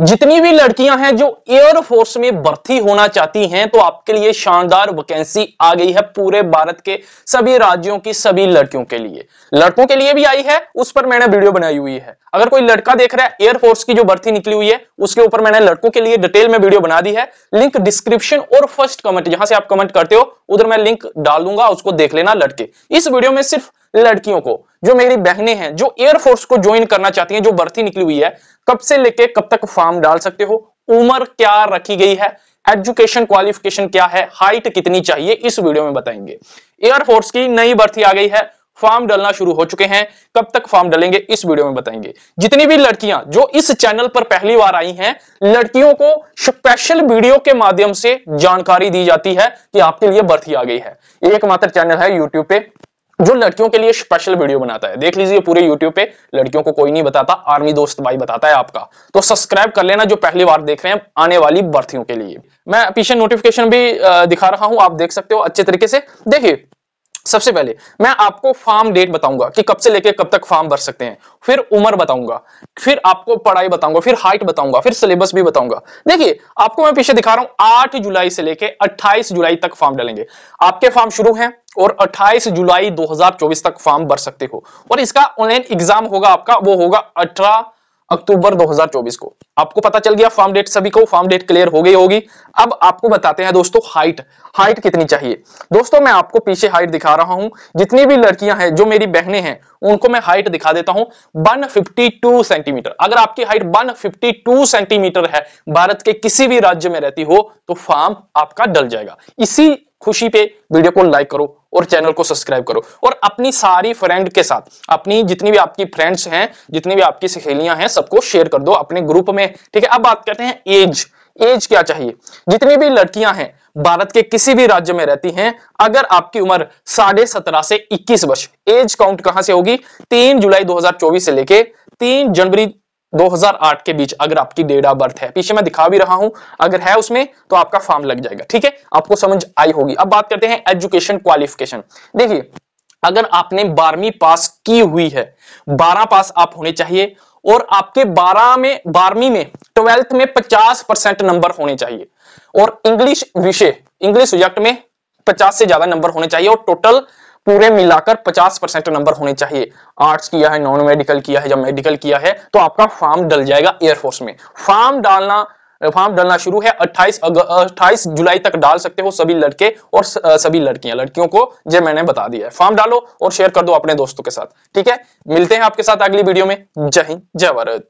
जितनी भी लड़कियां हैं जो एयरफोर्स में भर्ती होना चाहती हैं तो आपके लिए शानदार वैकेंसी आ गई है पूरे भारत के सभी राज्यों की सभी लड़कियों के लिए लड़कों के लिए भी आई है उस पर मैंने वीडियो बनाई हुई है अगर कोई लड़का देख रहा है एयरफोर्स की जो भर्ती निकली हुई है उसके ऊपर मैंने लड़कों के लिए डिटेल में वीडियो बना दी है लिंक डिस्क्रिप्शन और फर्स्ट कमेंट जहां से आप कमेंट करते हो उधर मैं लिंक डालूंगा उसको देख लेना लड़के इस वीडियो में सिर्फ लड़कियों को जो मेरी बहनें हैं जो एयरफोर्स को ज्वाइन करना चाहती हैं जो भर्ती निकली हुई है कब से लेके कब तक फॉर्म डाल सकते हो उम्र क्या रखी गई है एजुकेशन क्वालिफिकेशन क्या है हाइट कितनी चाहिए इस वीडियो में बताएंगे एयरफोर्स की नई भर्ती आ गई है फॉर्म डालना शुरू हो चुके हैं कब तक फॉर्म डालेंगे इस वीडियो में बताएंगे जितनी भी लड़कियां जो इस चैनल पर पहली बार आई हैं लड़कियों को स्पेशल वीडियो के माध्यम से जानकारी दी जाती है कि आपके लिए भर्ती आ गई है एकमात्र चैनल है यूट्यूब पे जो लड़कियों के लिए स्पेशल वीडियो बनाता है देख लीजिए पूरे यूट्यूब पे लड़कियों को कोई नहीं बताता आर्मी दोस्त भाई बताता है आपका तो सब्सक्राइब कर लेना जो पहली बार देख रहे हैं आने वाली भर्तियों के लिए मैं पीछे नोटिफिकेशन भी दिखा रहा हूं आप देख सकते हो अच्छे तरीके से देखिए सबसे पहले मैं आपको फार्म डेट बताऊंगा कि कब से लेके कब तक फार्म भर सकते हैं फिर उम्र बताऊंगा फिर आपको पढ़ाई बताऊंगा फिर हाइट बताऊंगा फिर सिलेबस भी बताऊंगा देखिए आपको मैं पीछे दिखा रहा हूं आठ जुलाई से लेके अट्ठाईस जुलाई तक फॉर्म डालेंगे आपके फॉर्म शुरू हैं और 28 जुलाई 2024 तक फॉर्म भर सकते हो और इसका ऑनलाइन एग्जाम होगा आपका वो होगा अठारह अक्टूबर 2024 को आपको पता चल गया फॉर्म डेट सभी को फॉर्म डेट क्लियर हो गई होगी अब आपको बताते हैं दोस्तों हाइट हाइट कितनी चाहिए दोस्तों मैं आपको पीछे हाइट दिखा रहा हूं जितनी भी लड़कियां हैं जो मेरी बहनें हैं उनको मैं हाइट दिखा देता हूं 152 सेंटीमीटर अगर आपकी हाइट 152 सेंटीमीटर है भारत के किसी भी राज्य में रहती हो तो फॉर्म आपका डल जाएगा इसी खुशी पे वीडियो को लाइक करो और चैनल को सब्सक्राइब करो और अपनी सारी फ्रेंड के साथ अपनी जितनी भी आपकी फ्रेंड्स हैं जितनी भी आपकी सहेलियां हैं सबको शेयर कर दो अपने ग्रुप में ठीक है अब बात करते हैं एज एज क्या चाहिए जितनी भी लड़कियां हैं भारत के किसी भी राज्य में रहती हैं अगर आपकी उम्र साढ़े सत्रह से इक्कीस वर्ष एज काउंट कहां से होगी तीन जुलाई 2024 से लेके तीन जनवरी 2008 के बीच अगर आपकी डेट ऑफ बर्थ है पीछे मैं दिखा भी रहा हूं अगर है उसमें तो आपका फॉर्म लग जाएगा ठीक है आपको समझ आई होगी अब बात करते हैं एजुकेशन क्वालिफिकेशन देखिए अगर आपने बारहवीं पास की हुई है बारह पास आप होने चाहिए और आपके बारह में बारहवीं में ट्वेल्थ में पचास परसेंट नंबर होने चाहिए और इंग्लिश विषय इंग्लिश सब्जेक्ट में पचास से ज्यादा नंबर होने चाहिए और टोटल पूरे मिलाकर 50 परसेंट नंबर होने चाहिए आर्ट्स किया है नॉन मेडिकल किया है या मेडिकल किया है तो आपका फॉर्म डल जाएगा एयरफोर्स में फॉर्म डालना फॉर्म डालना शुरू है 28 अगस्त 28 जुलाई तक डाल सकते हो सभी लड़के और सभी लड़कियां लड़कियों को जो मैंने बता दिया है फॉर्म डालो और शेयर कर दो अपने दोस्तों के साथ ठीक है मिलते हैं आपके साथ अगली वीडियो में जय हिंद जय भारत